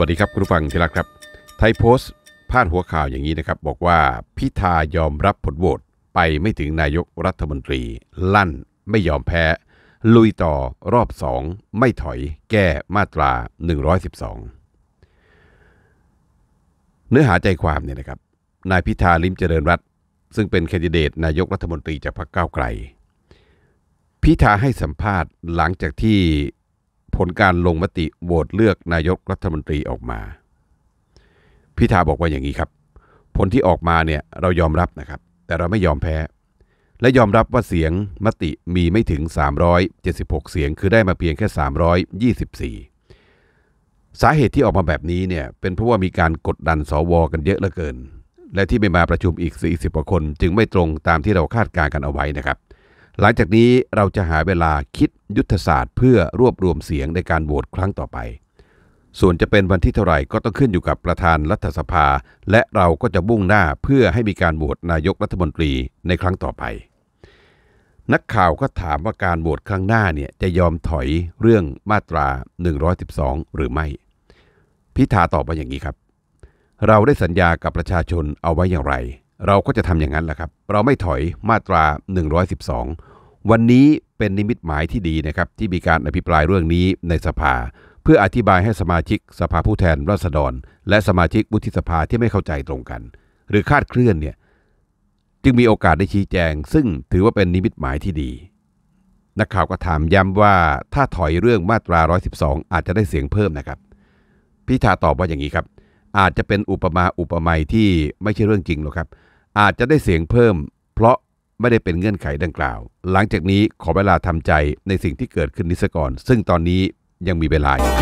วัสดีครับ คุณผู้ฟังที่รักครับไทยโพสต์พาดหัวข่าวอย่างนี้นะครับบอกว่าพิธายอมรับผลโหวตไปไม่ถึงนายกรัฐมนตรีลั่นไม่ยอมแพ้ ลุยต่อรอบสองไม่ถอยแก้มาตรา 112 เนื้อหาใจความเนี่ยนะครับนายพิธาลิมเจริญรัตซึ่งเป็นแคนดิเดตนายกรัฐมนตรีจากพรรคก้าวไกล พิธาให้สัมภาษณ์หลังจากที่ผลการลงมติโหวตเลือกนายกรัฐมนตรีออกมา พิธาบอกว่าอย่างนี้ครับ ผลที่ออกมาเนี่ยเรายอมรับนะครับ แต่เราไม่ยอมแพ้ และยอมรับว่าเสียงมติมีไม่ถึง 376 เสียงคือได้มาเพียงแค่ 324 สาเหตุที่ออกมาแบบนี้เนี่ยเป็นเพราะว่ามีการกดดันสวกันเยอะเหลือเกิน และที่ไม่มาประชุมอีก 40กว่าคนจึงไม่ตรงตามที่เราคาดการณ์กันเอาไว้นะครับหลังจากนี้เราจะหาเวลาคิดยุทธศาสตร์เพื่อรวบรวมเสียงในการโหวตครั้งต่อไป ส่วนจะเป็นวันที่เท่าไหร่ก็ต้องขึ้นอยู่กับประธานรัฐสภา และเราก็จะบุ่งหน้าเพื่อให้มีการโหวตนายกรัฐมนตรีในครั้งต่อไป นักข่าวก็ถามว่าการโหวตครั้งหน้าเนี่ยจะยอมถอยเรื่องมาตรา 112 หรือไม่ พิธาตอบว่าอย่างนี้ครับ เราได้สัญญากับประชาชนเอาไว้อย่างไรเราก็จะทำอย่างนั้นแหละครับ เราไม่ถอยมาตรา 112 วันนี้เป็นนิมิตหมายที่ดีนะครับ ที่มีการอภิปรายเรื่องนี้ในสภา เพื่ออธิบายให้สมาชิกสภาผู้แทนราษฎร และสมาชิกวุฒิสภาที่ไม่เข้าใจตรงกัน หรือคาดเคลื่อนเนี่ยจึงมีโอกาสได้ชี้แจง ซึ่งถือว่าเป็นนิมิตหมายที่ดี นักข่าวก็ถามย้ำว่าถ้าถอยเรื่องมาตรา 112 อาจจะได้เสียงเพิ่มนะครับพิธาตอบว่าอย่างนี้ครับ อาจจะเป็นอุปมาอุปไมยที่ไม่ใช่เรื่องจริงหรอกครับอาจจะได้เสียงเพิ่มเพราะไม่ได้เป็นเงื่อนไขดังกล่าว หลังจากนี้ขอเวลาทำใจในสิ่งที่เกิดขึ้นนิสก่อน ซึ่งตอนนี้ยังมีเวลาอยู่